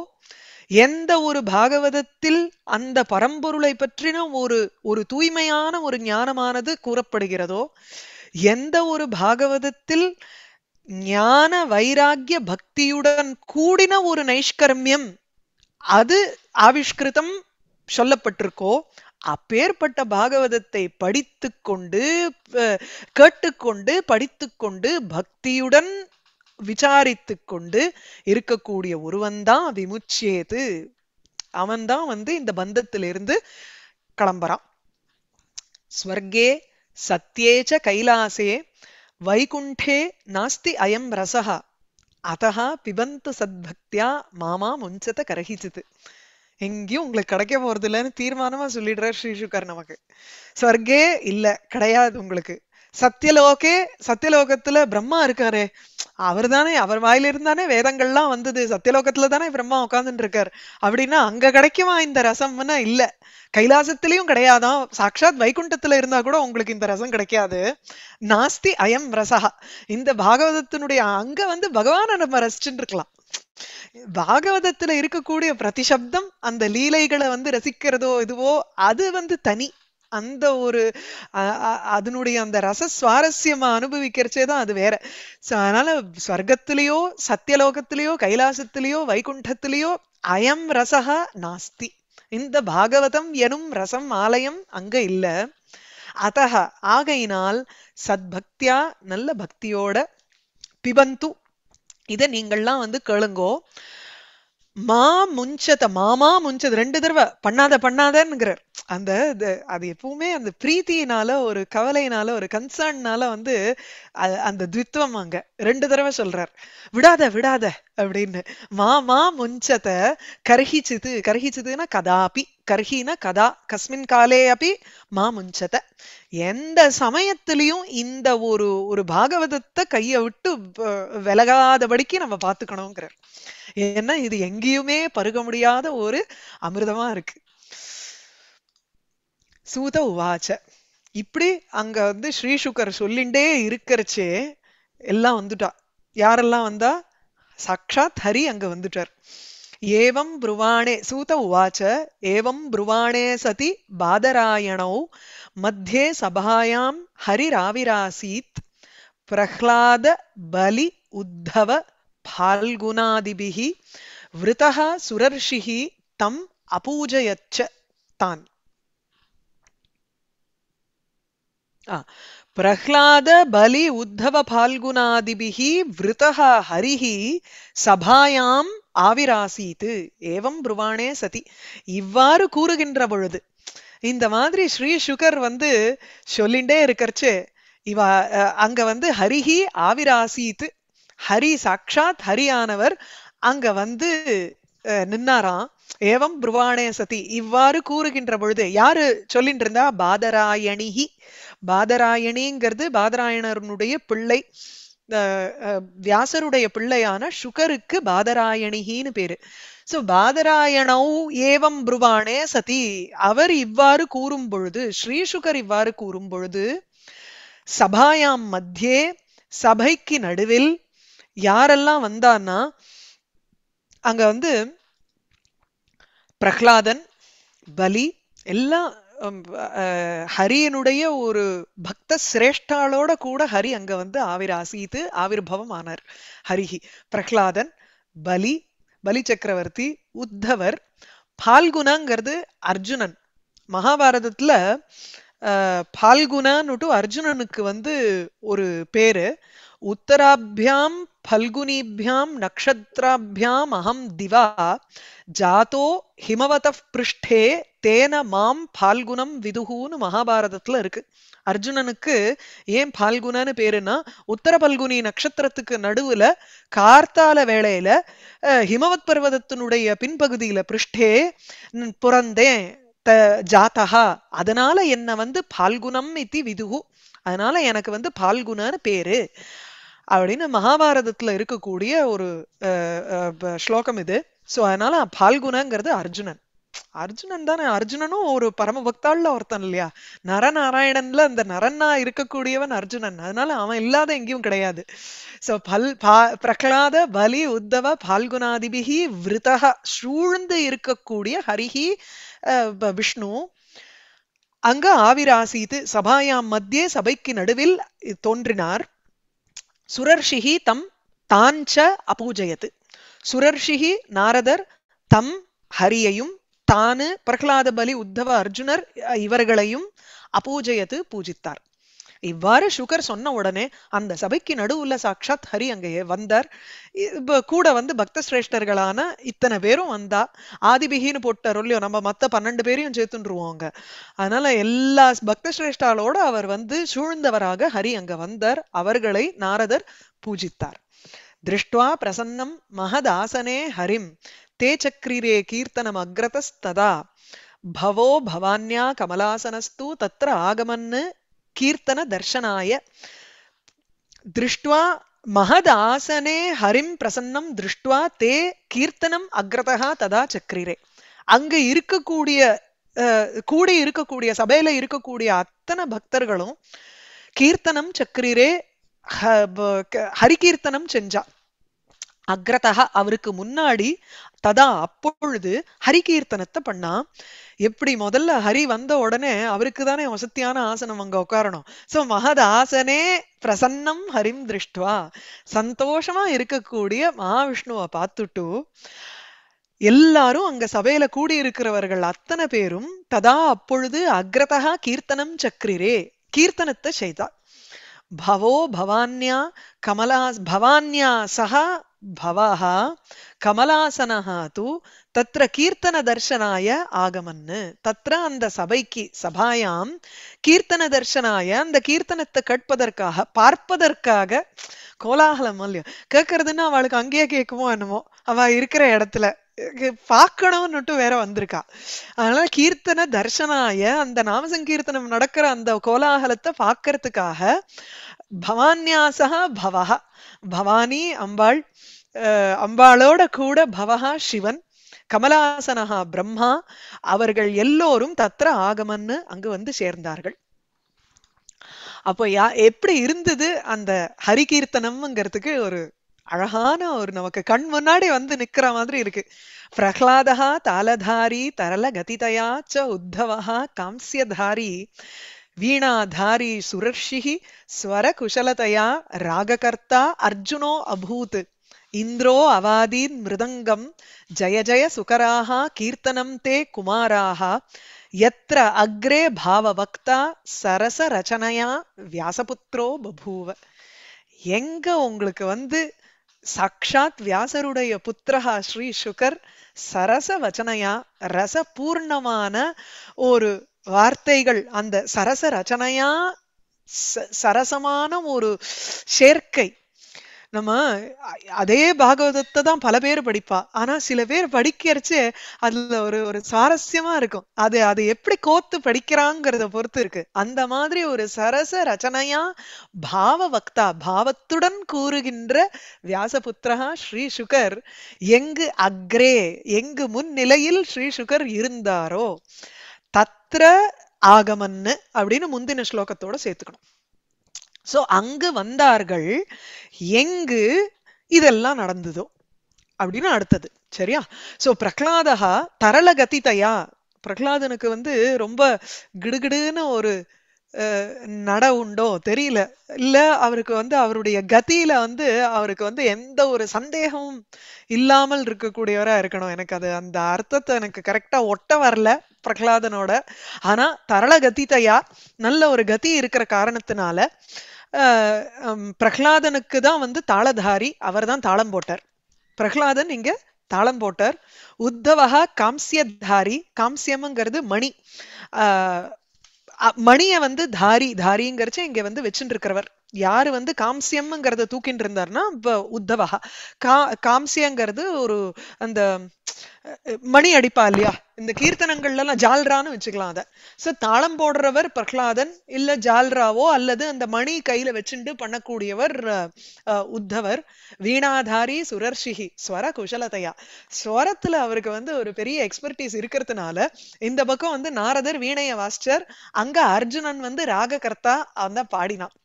எந்த ஒரு பாகவதத்தில் அந்த பரம்பொருளை பற்றின ஒரு ஒரு தூய்மையான ஒரு ஞானமானது கூறப்படுகிறதோ எந்த ஒரு பாகவதத்தில் ஞான வைராகிய பக்தியுடன் கூடின ஒரு நைஷ்கர்மியம் அது ஆவிஷ்கிருதம் சொல்லப்பட்டிருக்கோ அப்பேற்பட்ட பாகவதத்தை படித்து கொண்டு கேட்டுக்கொண்டு படித்து கொண்டு பக்தியுடன் விசாரித்து கொண்டு இருக்கக்கூடிய ஒருவன்தான் விமுச்சேது அவன்தான் வந்து இந்த பந்தத்திலிருந்து கிளம்புறான் ஸ்வர்கே சத்யேச்ச கைலாசே வைகுண்டே நாஸ்தி அயம் ரசகா அத்தா பிபந்து சத்பக்தியா மாமா முஞ்சத கரகிச்சது எங்கேயும் உங்களுக்கு கிடைக்க போறது இல்லைன்னு தீர்மானமா சொல்லிடுறார் ஸ்ரீசுகர் நமக்கு சொர்க்கே இல்ல கிடையாது உங்களுக்கு சத்தியலோகே சத்தியலோகத்துல பிரம்மா இருக்காரு அவர் தானே அவர் வாயிலிருந்தானே வேதங்கள்லாம் வந்தது சத்தியலோகத்துல தானே பிரம்மா உட்காந்துட்டு இருக்கார் அப்படின்னா அங்க கிடைக்குமா இந்த ரசம்னா இல்ல கைலாசத்திலையும் கிடையாதான் சாட்சாத் வைகுண்டத்துல இருந்தா கூட உங்களுக்கு இந்த ரசம் கிடைக்காது நாஸ்தி அயம் ரசஹா இந்த பாகவதத்தினுடைய அங்க வந்து பகவான நம்ம ரசிச்சுட்டு இருக்கலாம் பாகவதத்துல இருக்கக்கூடிய பிரதிசப்தம் அந்த லீலைகளை வந்து ரசிக்கிறதோ இதுவோ அது வந்து தனி அந்த ஒரு அதனுடைய அந்த ரச சுவாரஸ்யமா அனுபவிக்கிறச்சே தான் அது வேற ஸோ அதனால ஸ்வர்கத்திலேயோ சத்தியலோகத்திலேயோ கைலாசத்திலேயோ வைகுண்டத்திலேயோ அயம் ரசா நாஸ்தி இந்த பாகவதம் எனும் ரசம் ஆலயம் அங்க இல்ல அத்தக ஆகையினால் சத்பக்தியா நல்ல பக்தியோட பிபந்து இதை நீங்கள்லாம் வந்து கேளுங்கோ மா முஞ்சத மாமா முஞ்சது ரெண்டு தடவை பண்ணாத பண்ணாதன்னுங்கிறார் அந்த அது எப்பவுமே அந்த பிரீத்தினால ஒரு கவலையினால ஒரு கன்சர்ன்னால வந்து அந்த துவித்துவம் அங்க ரெண்டு தடவை சொல்றார் விடாத விடாத அப்படின்னு மாமா முஞ்சத கருகிச்சது கருகிச்சதுன்னா கதாபி கர்ஹின கதா கஸ்மின் காலே அப்படி மா முஞ்சத எந்த சமயத்திலையும் இந்த ஒரு ஒரு பாகவதத்தை கையை விட்டு விலகாதபடிக்கு நம்ம பார்த்துக்கணுங்கிறார் ஏன்னா இது எங்கேயுமே பருக முடியாத ஒரு அமிர்தமா இருக்கு சூத உவாச்ச இப்படி அங்க வந்து ஸ்ரீசுகர் சொல்லிண்டே இருக்கிறச்சே எல்லாம் வந்துட்டா யாரெல்லாம் வந்தா சாக்ஷாத் ஹரி அங்க வந்துட்டார் एवं ब्रुवाणे सूत उवाच एवं ब्रुवाणे सति बादरायणौ मध्ये सभायां हरिराविरासीत् प्रह्लादबलि उद्धव फाल्गुनादिभिः वृतः सुरर्षिः तम् अपूजयच्च तान् प्रह्लाद बलि उद्धव फाल्गुनादिभिः वृतः हरिः सभायां ஆவிராசீத்து ஏவம் புருவானே சதி இவ்வாறு கூறுகின்ற பொழுது இந்த மாதிரி ஸ்ரீ சுகர் வந்து சொல்லிண்டே இருக்கிறச்சு இவா அங்க வந்து ஹரிஹி ஆவிராசீத்து ஹரி சாட்சாத் ஹரியானவர் அங்க வந்து நின்னாராம் ஏவம் புருவானே சதி இவ்வாறு கூறுகின்ற பொழுது யாரு சொல்லிட்டு இருந்தா பாதராயணிஹி பாதராயணிங்கிறது பாதராயணனுடைய பிள்ளை வியாசருடைய பிள்ளையான சுகருக்கு பாதராயணிகின்னு பேரு சோ பாதராயணௌ ஏவம் புருவானே சதி அவர் இவ்வாறு கூறும் பொழுது ஸ்ரீ சுகர் இவ்வாறு கூறும் பொழுது சபாயாம் மத்தியே சபைக்கு நடுவில் யாரெல்லாம் வந்தான்னா அங்க வந்து பிரஹ்லாதன் பலி எல்லாம் ஹரியனுடைய ஒரு பக்த சிரேஷ்டாலோட கூட ஹரி அங்க வந்து ஆவிர் ஆசீத்து ஆவிர்பவம் ஆனார் ஹரிஹி பிரஹ்லாதன் பலி பலி சக்கரவர்த்தி உத்தவர் பால்குணாங்கிறது அர்ஜுனன் மகாபாரதத்துல பால்குணான்னுட்டு அர்ஜுனனுக்கு வந்து ஒரு பேரு உத்தராபியாம் பல்குனிபியாம் நக்ஷத்ராபியாம் அகம் திவா ஜாதோ ஹிமவத பிருஷ்டே தேன மாம் பால்குணம் விதுகுன்னு மகாபாரதத்துல இருக்கு அர்ஜுனனுக்கு ஏன் பால்குணன்னு பேருன்னா உத்தர பல்குனி நட்சத்திரத்துக்கு நடுவுல கார்த்தால வேளையில ஹிமவத் பர்வதத்தினுடைய பின்பகுதியில பிருஷ்டே புறந்தேன் த ஜாத்தகா அதனால என்ன வந்து பால்குணம் இத்தி விதுகு அதனால எனக்கு வந்து பால்குணன்னு பேரு அப்படின்னு மகாபாரதத்துல இருக்கக்கூடிய ஒரு ஸ்லோகம் இது ஸோ அதனால பால்குணங்கிறது அர்ஜுனன் அர்ஜுனன் தானே அர்ஜுனனும் ஒரு பரம பக்தாள்ல ஒருத்தன் இல்லையா நரநாராயணன்ல அந்த நரன்னா இருக்கக்கூடியவன் அர்ஜுனன் அதனால அவன் இல்லாத எங்கேயும் கிடையாது சோ பல் பா பிரகலாத பலி உத்தவ பால்குணாதிபிகி விருதக சூழ்ந்து இருக்கக்கூடிய ஹரிஹி விஷ்ணு அங்க ஆவிராசீது சபாயாம் மத்தியே சபைக்கு நடுவில் தோன்றினார் சுரர்ஷிஹி தம் தாஞ்ச அபூஜயத்து சுரர்ஷிஹி நாரதர் தம் ஹரியையும் தானு பிரகலாத பலி உத்தவ அர்ஜுனர் இவர்களையும் அபூஜயத்து பூஜித்தார் இவ்வாறு சுகர் சொன்ன உடனே அந்த சபைக்கு நடுவுல சாட்சாத் ஹரி அங்கே வந்தார் கூட வந்து பக்த சிரேஷ்டர்களான இத்தனை பேரும் வந்தா ஆதிபிகின்னு போட்டார் நம்ம மத்த பன்னெண்டு பேரையும் சேர்த்துருவோங்க அதனால எல்லா பக்த சிரேஷ்டாலோட அவர் வந்து சூழ்ந்தவராக ஹரி அங்க வந்தார் அவர்களை நாரதர் பூஜித்தார் திருஷ்டுவா பிரசன்னம் மகதாசனே ஹரிம் தே ते चक्रिरे कीर्तनम् अग्रतस्तदा भवो भवान्या कमलासनस्तु तत्र आगमन् कीर्तनदर्शनाय दृष्ट्वा महदासने ஹரிம் பிரசன்னம் திருஷ்டுவா தே கீர்த்தனம் அக்ரதா ததா சக்ரிரே அங்க இருக்கக்கூடிய கூடி இருக்கக்கூடிய சபையில இருக்கக்கூடிய அத்தனை பக்தர்களும் கீர்த்தனம் சக்ரிரே ஹரிகீர்த்தனம் செஞ்சா அக்ரதா அவருக்கு முன்னாடி ததா அப்பொழுது ஹரி கீர்த்தனத்தை பண்ணா எப்படி முதல்ல ஹரி வந்த உடனே அவருக்கு தானே வசத்தியான ஆசனம் அங்க உட்காரணும் சோ மகதாசனே பிரசன்னம் ஹரிம் திருஷ்டுவா சந்தோஷமா இருக்கக்கூடிய மகாவிஷ்ணுவை பார்த்துட்டு எல்லாரும் அங்க சபையில கூடியிருக்கிறவர்கள் அத்தனை பேரும் ததா அப்பொழுது அக்ரதா கீர்த்தனம் சக்ரிரே கீர்த்தனத்தை செய்தார் பவோ பவான்யா கமலா பவான்யா சஹா भवः கமலாசனஹா தூ தத்ர கீர்த்தன தர்ஷனாய ஆகமன்னு தத்திர அந்த சபைக்கு சபாயாம் கீர்த்தன தர்ஷனாய அந்த கீர்த்தனத்தை கேட்பதற்காக பார்ப்பதற்காக கோலாகலம் இல்லையோ கேட்கறதுன்னா அவளுக்கு அங்கேயே கேட்குமோ என்னமோ அவ இருக்கிற இடத்துல பார்க்கணும்னுட்டு வேற வந்திருக்கா அதனால கீர்த்தன தர்சனாய அந்த நாமசங்கீர்த்தனம் நடக்கிற அந்த கோலாகலத்தை பார்க்கறதுக்காக பவான்யாசா பவஹா பவானி அம்பாள் அம்பாளோட கூட பவஹா சிவன் கமலாசனஹா பிரம்மா அவர்கள் எல்லோரும் தத்ர ஆகமன்னு அங்கு வந்து சேர்ந்தார்கள் அப்போ யா எப்படி இருந்தது அந்த ஹரிகீர்த்தனம்ங்கிறதுக்கு ஒரு அழகான ஒரு நமக்கு கண் முன்னாடி வந்து நிக்கிற மாதிரி இருக்கு பிரஹ்லாதா தாளதாரி தரல கதிதயா ச உத்தவா காம்சியதாரி வீணாதாரி சுரர்ஷி குஷலதையா ராககர்த்தா அர்ஜுனோ அபூத் இந்திரோ அவாதீன் மிருதங்கம் ஜய ஜய சுகராக கீர்த்தனம் தே குமாராக எத்திர அக்ரே பாவ பக்தா சரச ரச்சனையா வியாசபுத்திரோ பபூவ எங்க உங்களுக்கு வந்து சாட்சாத் வியாசருடைய புத்திரகா ஸ்ரீ சுகர் சரச வச்சனையா ரசபூர்ணமான ஒரு வார்த்தைகள் அந்த சரச ரச்சனையா சரசமான ஒரு சேர்க்கை நம்ம அதே பாகவதத்தை தான் பல பேர் படிப்பா ஆனா சில பேர் படிக்கிறச்சு அதுல ஒரு ஒரு சுவாரஸ்யமா இருக்கும் அது அது எப்படி கோத்து படிக்கிறாங்கிறத பொறுத்து இருக்கு அந்த மாதிரி ஒரு சரச ரச்சனையா பாவ வக்தா பாவத்துடன் கூறுகின்ற வியாசபுத்திரகா ஸ்ரீ சுகர் எங்கு அக்ரே எங்கு முன்னிலையில் ஸ்ரீ சுகர் இருந்தாரோ தத்ர ஆகமன்னு அப்படின்னு முந்தின ஸ்லோகத்தோட சேர்த்துக்கணும் ஸோ அங்கு வந்தார்கள் எங்கு இதெல்லாம் நடந்ததோ அப்படின்னு அடுத்தது சரியா ஸோ பிரகலாதகா கத்தி தயா பிரகலாதனுக்கு வந்து ரொம்ப கிடுகிடுன்னு ஒரு நட உண்டோ தெரியல இல்ல அவருக்கு வந்து அவருடைய கதியில வந்து அவருக்கு வந்து எந்த ஒரு சந்தேகமும் இல்லாமல் இருக்கக்கூடியவரா இருக்கணும் எனக்கு அது அந்த அர்த்தத்தை எனக்கு கரெக்டா ஒட்ட வரல பிரகலாதனோட ஆனா தரள கதிதையா நல்ல ஒரு கதி இருக்கிற காரணத்தினால பிரகலாதனுக்கு தான் வந்து தாளதாரி அவர் தான் தாளம் போட்டார் பிரகலாதன் இங்க தாளம் போட்டார் உத்தவகா காம்சியதாரி காம்சியம்ங்கிறது மணி மணியை வந்து தாரி தாரிங்கிறச்சு இங்க வந்து வச்சுட்டு இருக்கிறவர் யாரு வந்து காம்சியம்ங்கிறத தூக்கிட்டு இருந்தாருன்னா உத்தவகா கா காம்சியங்கிறது ஒரு அந்த மணி அடிப்பா இல்லையா இந்த கீர்த்தனங்கள்ல எல்லாம் ஜால்ரான்னு வச்சுக்கலாம் அதை ஸோ தாளம் போடுறவர் பிரஹ்லாதன் இல்ல ஜால்ராவோ அல்லது அந்த மணி கையில வச்சுட்டு பண்ணக்கூடியவர் உத்தவர் வீணாதாரி சுரர்ஷிஹி ஸ்வர குஷலதையா ஸ்வரத்துல அவருக்கு வந்து ஒரு பெரிய எக்ஸ்பர்டீஸ் இருக்கிறதுனால இந்த பக்கம் வந்து நாரதர் வீணைய வாஸ்டர் அங்க அர்ஜுனன் வந்து ராககர்த்தா அந்த பாடினான்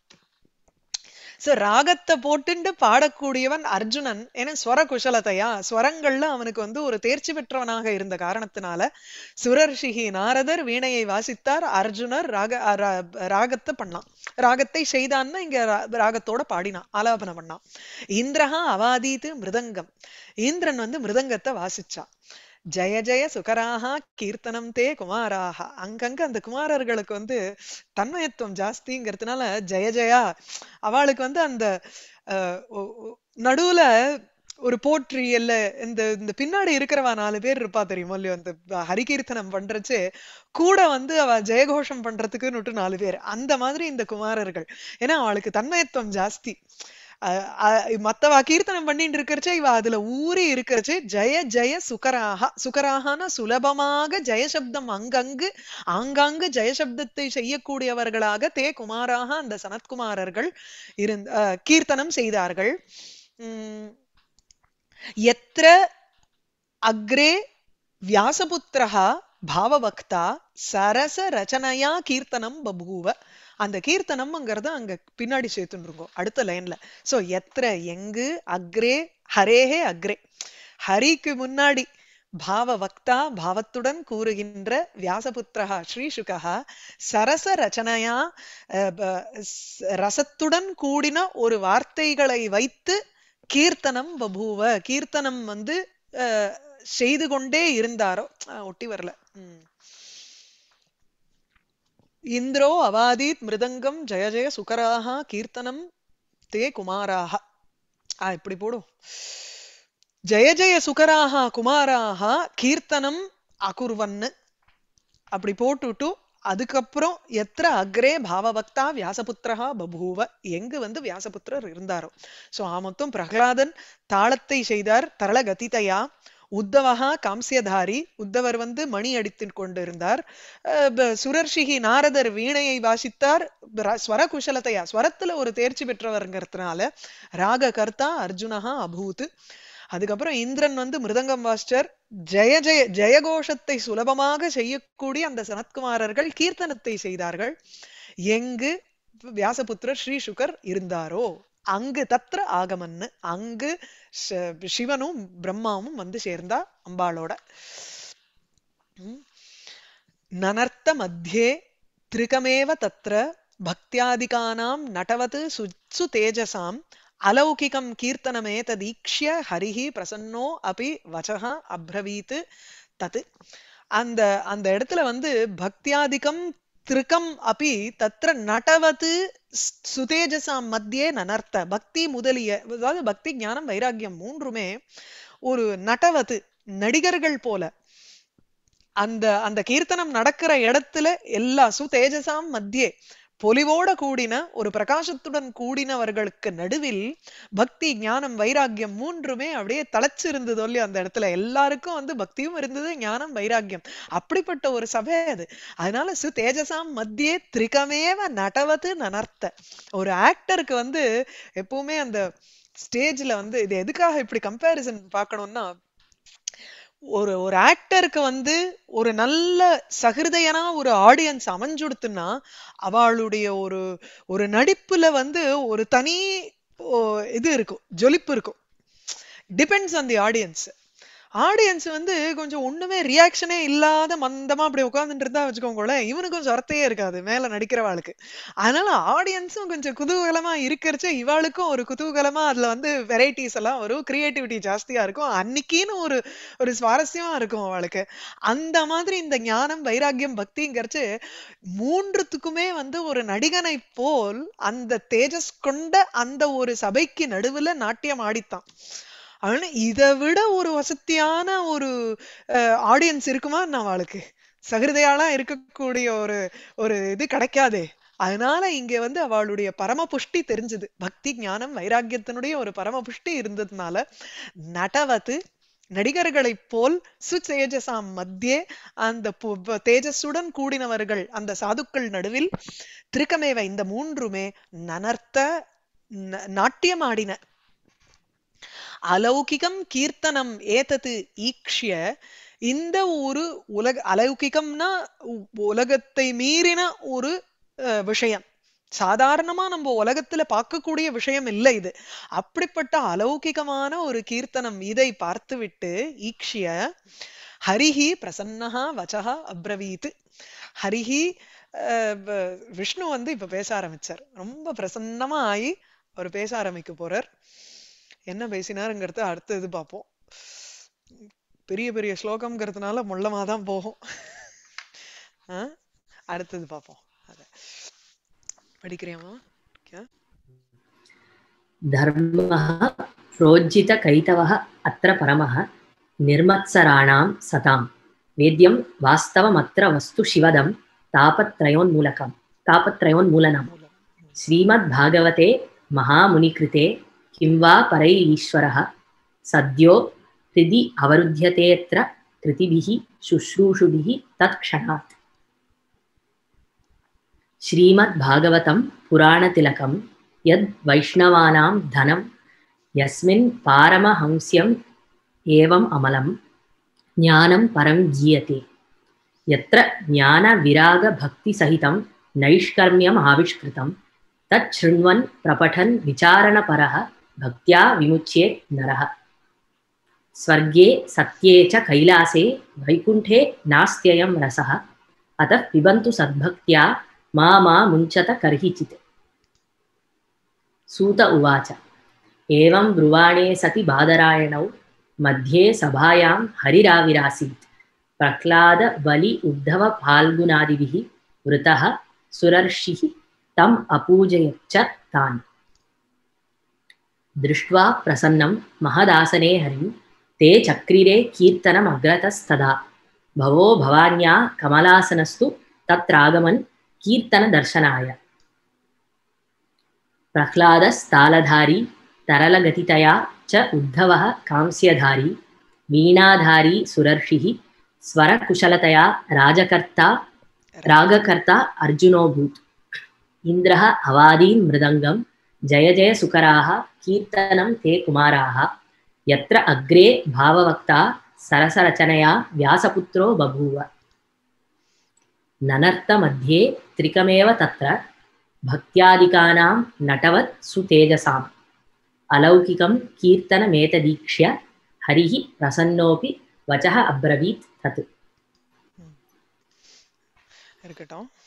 ஸோ ராகத்தை போட்டுண்டு பாடக்கூடியவன் அர்ஜுனன் ஏன்னா ஸ்வர குஷலத்தையா ஸ்வரங்கள்ல அவனுக்கு வந்து ஒரு தேர்ச்சி பெற்றவனாக இருந்த காரணத்தினால சுரர்ஷிகி நாரதர் வீணையை வாசித்தார் அர்ஜுனர் ராக ராகத்தை பண்ணான் ராகத்தை செய்தான்னு இங்க ராகத்தோட பாடினான் ஆலாபனம் பண்ணான் இந்திரஹா அவாதீத்து மிருதங்கம் இந்திரன் வந்து மிருதங்கத்தை வாசிச்சான் ஜெய ஜெய சுகராக கீர்த்தனம் தே குமாராக அங்கங்க அந்த குமாரர்களுக்கு வந்து தன்மயத்துவம் ஜாஸ்திங்கிறதுனால ஜெய ஜெயா அவளுக்கு வந்து அந்த நடுவுல ஒரு போற்றி இல்ல இந்த இந்த பின்னாடி இருக்கிறவா நாலு பேர் இருப்பா தெரியுமோ இல்லையோ அந்த ஹரிகீர்த்தனம் பண்றச்சு கூட வந்து அவ ஜெயகோஷம் பண்றதுக்குன்னுட்டு நாலு பேர் அந்த மாதிரி இந்த குமாரர்கள் ஏன்னா அவளுக்கு தன்மயத்துவம் ஜாஸ்தி மத்தவா கீர்த்தனம் பண்ணிட்டு இருக்கிறச்ச இவ அதுல ஊறி இருக்கிறச்சே ஜெய ஜெய சுகராகா சுகராகனா சுலபமாக ஜெயசப்தம் அங்கங்கு ஆங்காங்கு ஜெயசப்தத்தை செய்யக்கூடியவர்களாக தே குமாராக அந்த சனத்குமாரர்கள் இருந்த கீர்த்தனம் செய்தார்கள் எத்திர அக்ரே வியாசபுத்திரா பாவபக்தா சரச ரச்சனையா கீர்த்தனம் பபூவ அந்த கீர்த்தனம்ங்கிறத அங்க பின்னாடி சேர்த்துருக்கோம் அடுத்த லைன்ல சோ எத்திர எங்கு அக்ரே ஹரேஹே அக்ரே ஹரிக்கு முன்னாடி பாவ வக்தா பாவத்துடன் கூறுகின்ற வியாசபுத்திரா ஸ்ரீசுகா சரச ரச்சனையா ரசத்துடன் கூடின ஒரு வார்த்தைகளை வைத்து கீர்த்தனம் பபூவ கீர்த்தனம் வந்து செய்து கொண்டே இருந்தாரோ ஒட்டி வரல இந்திரோ அவாதீத் மிருதங்கம் ஜெய ஜெய சுகராக கீர்த்தனம் தே குமாராக ஆ இப்படி போடும் ஜெய ஜெய சுகராக குமாராக கீர்த்தனம் அகுர்வன்னு அப்படி போட்டுட்டு அதுக்கப்புறம் எத்திர அக்ரே பாவபக்தா வியாசபுத்திரா பபூவ எங்கு வந்து வியாசபுத்திரர் இருந்தாரோ சோ ஆ மொத்தம் பிரகலாதன் தாளத்தை செய்தார் தரள கதிதையா உத்தவகா காம்சியதாரி உத்தவர் வந்து மணி அடித்து கொண்டிருந்தார் சுரர்ஷிகி நாரதர் வீணையை வாசித்தார் ஸ்வர குஷலத்தையா ஸ்வரத்துல ஒரு தேர்ச்சி பெற்றவர்ங்கிறதுனால ராக கர்த்தா அர்ஜுனஹா அபூத் அதுக்கப்புறம் இந்திரன் வந்து மிருதங்கம் வாஸ்டர் ஜெய ஜெய ஜெயகோஷத்தை சுலபமாக செய்யக்கூடிய அந்த சனத்குமாரர்கள் கீர்த்தனத்தை செய்தார்கள் எங்கு வியாசபுத்திரர் ஸ்ரீ சுகர் இருந்தாரோ அங்கு தத்திர ஆகமன்னு அங்கு சிவனும் பிரம்மாவும் வந்து சேர்ந்தா அம்பாளோட நனர்த்த மத்தியே திருக்கமேவ தத்திர பக்தியாதிகானாம் நடவது சுச்சு தேஜசாம் அலௌகிகம் கீர்த்தனமேததீக்ஷிய ஹரிஹி பிரசன்னோ அபி வச்சகா அப்ரவீத்து தத்து அந்த அந்த இடத்துல வந்து பக்தியாதிக்கம் திருக்கம் அப்படி தத்திர நடவது சுதேஜசாம் மத்தியே நனர்த்த பக்தி முதலிய அதாவது பக்தி ஞானம் வைராக்கியம் மூன்றுமே ஒரு நடவது நடிகர்கள் போல அந்த அந்த கீர்த்தனம் நடக்கிற இடத்துல எல்லா சுதேஜசாம் மத்தியே பொலிவோட கூடின ஒரு பிரகாசத்துடன் கூடினவர்களுக்கு நடுவில் பக்தி ஞானம் வைராக்கியம் மூன்றுமே அப்படியே தலைச்சு இருந்தது இல்லையோ அந்த இடத்துல எல்லாருக்கும் வந்து பக்தியும் இருந்தது ஞானம் வைராக்கியம் அப்படிப்பட்ட ஒரு சபை அது அதனால சு தேஜசாம் மத்தியே திரிகமேவ நடவது நனர்த்த ஒரு ஆக்டருக்கு வந்து எப்பவுமே அந்த ஸ்டேஜ்ல வந்து இது எதுக்காக இப்படி கம்பேரிசன் பார்க்கணும்னா ஒரு ஒரு ஆக்டருக்கு வந்து ஒரு நல்ல சகிருதையனா ஒரு ஆடியன்ஸ் அமைஞ்சுடுத்துனா அவளுடைய ஒரு ஒரு நடிப்புல வந்து ஒரு தனி இது இருக்கும் ஜொலிப்பு இருக்கும் depends on the audience audience வந்து கொஞ்சம் ஒண்ணுமே ரியாக்ஷனே இல்லாத மந்தமா அப்படி உட்காந்துட்டு இருந்தா வச்சுக்கோங்களேன் இவனுக்கு கொஞ்சம் அர்த்தையே இருக்காது மேல நடிக்கிறவாளுக்கு அதனால ஆடியன்ஸும் கொஞ்சம் குதூகலமா இருக்கிறச்ச இவாளுக்கும் ஒரு குதூகலமா அதுல வந்து வெரைட்டிஸ் எல்லாம் வரும் கிரியேட்டிவிட்டி ஜாஸ்தியா இருக்கும் அன்னைக்குன்னு ஒரு ஒரு சுவாரஸ்யமா இருக்கும் அவளுக்கு அந்த மாதிரி இந்த ஞானம் வைராக்கியம் பக்திங்கிறச்சு மூன்றுத்துக்குமே வந்து ஒரு நடிகனை போல் அந்த தேஜஸ் கொண்ட அந்த ஒரு சபைக்கு நடுவுல நாட்டியம் ஆடித்தான் ஆனா இதை விட ஒரு வசதியான ஒரு ஆடியன்ஸ் இருக்குமா நான் அவளுக்கு சகிருதையாலாம் இருக்கக்கூடிய ஒரு ஒரு இது கிடைக்காதே அதனால இங்க வந்து அவளுடைய பரம புஷ்டி தெரிஞ்சது பக்தி ஞானம் வைராக்கியத்தினுடைய ஒரு பரம புஷ்டி இருந்ததுனால நடவது நடிகர்களைப் போல் சுதேஜசாம் மத்தியே அந்த தேஜஸுடன் கூடினவர்கள் அந்த சாதுக்கள் நடுவில் திருக்கமேவை இந்த மூன்றுமே நனர்த்த நாட்டியமாடின அலௌகிகம் கீர்த்தனம் ஏத்தது ஈக்ஷிய இந்த ஒரு உலக அலௌகிகம்னா உலகத்தை மீறின ஒரு விஷயம் சாதாரணமா நம்ம உலகத்துல பார்க்கக்கூடிய விஷயம் இல்லை இது அப்படிப்பட்ட அலௌகிகமான ஒரு கீர்த்தனம் இதை பார்த்துவிட்டு ஈக்ஷிய ஹரிஹி பிரசன்னஹா வச்சஹா அப்ரவீத் ஹரிஹி விஷ்ணு வந்து இப்ப பேச ஆரம்பிச்சார் ரொம்ப பிரசன்னமா ஆகி அவர் பேச ஆரம்பிக்க போறார் என்ன பேசினாருங்கிறத அடுத்த இது பார்ப்போம் பெரிய பெரிய ஸ்லோகம்ங்கிறதுனால முள்ளமாக தான் போகும் அடுத்தது பார்ப்போம் அதை பரம நிர்மத்சராணாம் சதாம் வேத்தியம் வாஸ்தவம் அத்த வஸ்து சிவதம் தாபத்ரயோன்மூலகம் தாபத்ரயோன்மூலனம் ஸ்ரீமத் பாகவதே மகாமுனி கிருதே किं वा परै ईश्वरः सद्यो हृदि अवरुध्यतेऽत्र कृतिभिः शुश्रूषुभिः तत्क्षणात् श्रीमद्भागवतं पुराणतिलकं यद्वैष्णवानां धनं यस्मिन् पारमहंस्यम् एवम् अमलं ज्ञानं परं गीयते यत्र ज्ञानविरागभक्तिसहितं नैष्कर्म्यम् आविष्कृतं तच्छृण्वन् प्रपठन् विचारणपरः भक्त्या विमुच्ये नरः स्वर्गे सत्ये च कैलासे वैकुण्ठे नास्त्ययं रसः अतः पिबन्तु सद्भक्त्या मा मा मुञ्चत कर्हिचित् सूत उवाच एवं ब्रुवाणे सति बादरायणौ मध्ये सभायां हरिराविरासीत् प्रह्लादबलि उद्धवफाल्गुनादिभिः वृतः सुरर्षिः तम् अपूजयच्च तान् दृष्ट्वा प्रसन्नं महदासने हरिं ते चक्रिरे कीर्तनमग्रतस्तदा भवो भवान्या कमलासनस्तु तत्रागमन् कीर्तनदर्शनाय प्रह्लादस्तालधारी तरलगतितया च उद्धवः कांस्यधारी वीणाधारी सुरर्षिः स्वरकुशलतया राजकर्ता रागकर्ता अर्जुनोऽभूत् इन्द्रः अवादीन् मृदङ्गम् जय जय सुकराः कीर्तन ते कुमाराः यत्र अग्रे भाववक्ता सरसरचनया व्यासपुत्रो बभूव ननर्तमध्ये त्रिकमेव तत्र भक्त्यादिकानां नटवत् सुतेजसाम् अलौकिकं कीर्तनमेतदीक्ष्य हरिः प्रसन्नोऽपि वचः अब्रवीत् तत् இருக்கட்டும் हम्म।